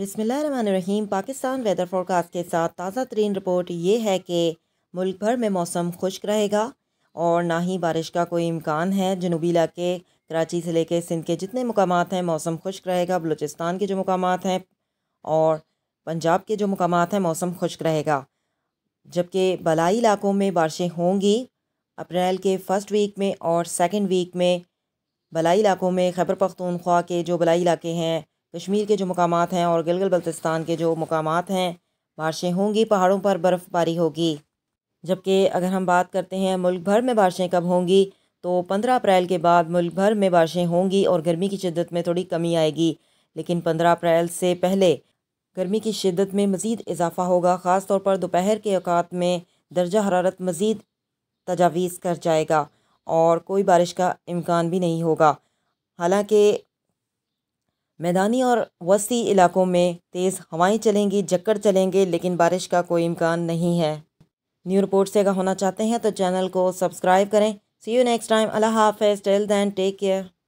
बिसमीम Pakistan weather forecast के साथ ताज़ा तरीन रिपोर्ट ये है कि मुल्क भर में मौसम खुश्क रहेगा और ना ही बारिश का कोई इम्कान है जनूबी इलाके कराची से लेके सिंध के जितने मुकाम हैं मौसम खुश्क रहेगा बलूचिस्तान के जो मुकाम हैं और पंजाब के जो मुकाम हैं मौसम खुश्क रहेगा जबकि बलाई इलाकों में बारिशें होंगी अप्रैल के फ़र्स्ट वीक में और सेकेंड वीक में बलाई इलाकों में खैबर पख्तूनख्वा के जो बलाई इलाके हैं कश्मीर के जो मकाम हैं और गिलगल बल्तिस्तान के जो मकाम हैं बारिशें होंगी पहाड़ों पर बर्फ़बारी होगी जबकि अगर हम बात करते हैं मुल्क भर में बारिशें कब होंगी तो पंद्रह अप्रैल के बाद मुल्क भर में बारिशें होंगी और गर्मी की शिद्दत में थोड़ी कमी आएगी लेकिन पंद्रह अप्रैल से पहले गर्मी की शिद्दत में मज़ीद इजाफा होगा ख़ास तौर पर दोपहर के अवत में दर्जा हरारत मज़ीद तजावीज़ कर जाएगा और कोई बारिश का इम्कान भी नहीं होगा हालांकि मैदानी और वसी इलाकों में तेज़ हवाएं चलेंगी जक्कड़ चलेंगे लेकिन बारिश का कोई इम्कान नहीं है न्यू रिपोर्ट से अगर होना चाहते हैं तो चैनल को सब्सक्राइब करें सी यू नेक्स्ट टाइम अल्लाह हाफ टेल दैन टेक केयर